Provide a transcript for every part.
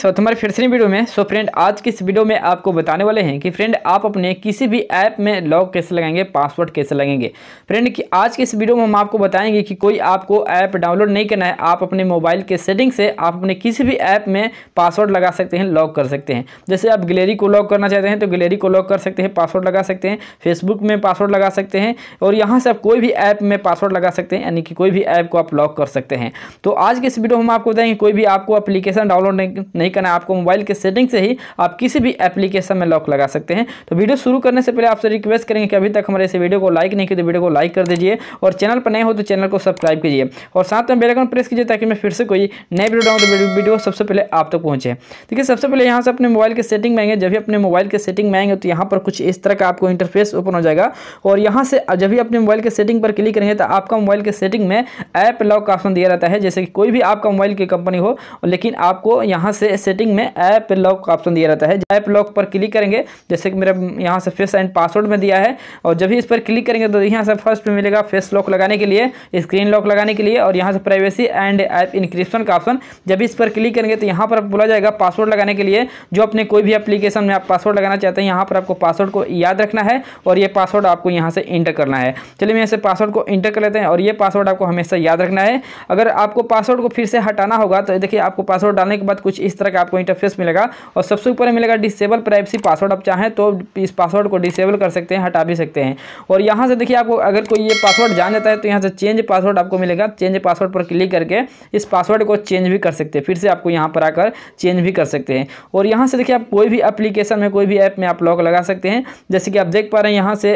सो so, तुम्हारे फिर से वीडियो में सो so, फ्रेंड आज की इस वीडियो में आपको बताने वाले हैं कि फ्रेंड आप अपने किसी भी ऐप में लॉग कैसे लगाएंगे पासवर्ड कैसे लगेंगे फ्रेंड कि आज की इस वीडियो में हम आपको बताएंगे कि कोई आपको ऐप डाउनलोड नहीं करना है आप अपने मोबाइल के सेटिंग से आप अपने किसी भी ऐप में पासवर्ड लगा सकते हैं लॉक कर सकते हैं जैसे आप गलेरी को लॉक करना चाहते हैं तो गलेरी को लॉक कर सकते हैं पासवर्ड लगा सकते हैं फेसबुक में पासवर्ड लगा सकते हैं और यहाँ से आप कोई भी ऐप में पासवर्ड लगा सकते हैं यानी कि कोई भी ऐप को आप लॉक कर सकते हैं तो आज की इस वीडियो में हम आपको बताएंगे कोई भी आपको अप्लीकेशन डाउनलोड नहीं करना है आपको मोबाइल के सेटिंग से ही आप किसी भी एप्लीकेशन में लॉक लगा सकते हैं तो वीडियो शुरू करने से पहले आपसे रिक्वेस्ट करेंगे कि अभी तक हमारे इस वीडियो को लाइक नहीं किया तो वीडियो को लाइक कर दीजिए और चैनल पर नए हो तो चैनल को सब्सक्राइब कीजिए और साथ में बेलाइकन प्रेस कीजिए ताकि मैं फिर से कोई नए वीडियो डाउन तो वीडियो सबसे पहले आप तक पहुँचे देखिए सबसे पहले यहाँ से अपने मोबाइल के सेटिंग में आएंगे जब भी अपने मोबाइल के सेटिंग में आएंगे तो यहाँ पर कुछ इस तरह का आपको इंटरफेस ओपन हो जाएगा और यहाँ से जब भी अपने मोबाइल के सेटिंग पर क्लिक करेंगे तो आपका मोबाइल के सेटिंग में ऐप लॉक का ऑप्शन दिया रहता है जैसे कि कोई भी आपका मोबाइल की कंपनी हो लेकिन आपको यहाँ से सेटिंग में ऐप लॉक का ऑप्शन दिया रहता है ऐप लॉक पर क्लिक करेंगे जैसे कि मेरा यहाँ से फेस एंड पासवर्ड में दिया है और जब भी इस पर क्लिक करेंगे तो यहाँ से फर्स्ट में मिलेगा फेस लॉक लगाने के लिए स्क्रीन लॉक लगाने के लिए और यहाँ से प्राइवेसी एंड ऐप इंक्रिप्शन का ऑप्शन जब इस पर क्लिक करेंगे तो यहाँ पर बोला जाएगा पासवर्ड लगाने के लिए जो अपने कोई भी अप्लीकेशन में आप पासवर्ड लगाना चाहते हैं यहाँ पर आपको पासवर्ड को याद रखना है और ये पासवर्ड आपको यहाँ से इंटर करना है चलिए मैं इसे पासवर्ड को इंटर कर लेते हैं और ये पासवर्ड आपको हमेशा याद रखना है अगर आपको पासवर्ड को फिर से हटाना होगा तो देखिए आपको पासवर्ड डालने के बाद कुछ इस तरह का आपको इंटरफेस मिलेगा और सबसे ऊपर मिलेगा डिसेबल प्राइवेसी पासवर्ड आप चाहें तो इस पासवर्ड को डिसेबल कर सकते हैं हटा भी सकते हैं और यहाँ से देखिए आपको अगर कोई ये पासवर्ड जान जाता है तो यहाँ से चेंज पासवर्ड आपको मिलेगा चेंज पासवर्ड पर क्लिक करके इस पासवर्ड को चेंज भी कर सकते हैं फिर से आपको यहाँ पर आकर चेंज भी कर सकते हैं और यहाँ से देखिए आप कोई भी एप्लीकेशन में कोई भी ऐप में आप लॉक लगा सकते हैं जैसे कि आप देख पा रहे हैं यहाँ से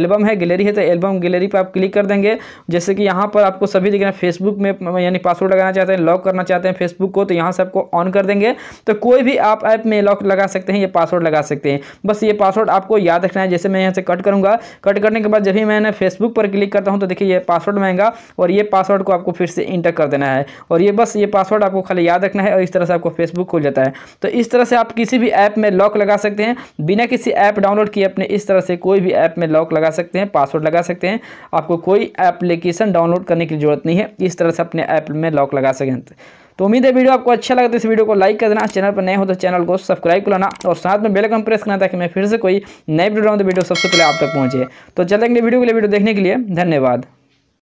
एल्बम है गैलरी है तो एल्बम गैलरी पर आप क्लिक कर देंगे जैसे कि यहाँ पर आपको सभी देखना फेसबुक में यानी पासवर्ड लगाना चाहते हैं लॉक करना चाहते हैं फेसबुक को तो यहाँ से आपको ऑन कर कर देंगे तो कोई भी आप ऐप में लॉक लगा सकते हैं या पासवर्ड लगा सकते हैं बस ये पासवर्ड आपको याद रखना है जैसे मैं यहाँ से कट करूँगा कट करने के बाद जब भी मैंने फेसबुक पर क्लिक करता हूँ तो देखिए ये पासवर्ड महंगा और ये पासवर्ड को आपको फिर से इंटर कर देना है और ये बस ये पासवर्ड आपको खाली याद रखना है और इस तरह से आपको फेसबुक खुल जाता है तो इस तरह से आप किसी भी ऐप में लॉक लगा सकते हैं बिना किसी ऐप डाउनलोड किए अपने इस तरह से कोई भी ऐप में लॉक लगा सकते हैं पासवर्ड लगा सकते हैं आपको कोई एप्लीकेशन डाउनलोड करने की जरूरत नहीं है इस तरह से अपने ऐप में लॉक लगा सकें तो उम्मीद है वीडियो आपको अच्छा लगा तो इस वीडियो को लाइक कर देना चैनल पर नए हो तो चैनल को सब्सक्राइब कर लाना और साथ में बेलकम प्रेस करना ताकि मैं फिर से कोई नई वीडियो तो वीडियो सबसे पहले आप तक पहुँचे तो चलेंगे वीडियो के लिए वीडियो देखने के लिए धन्यवाद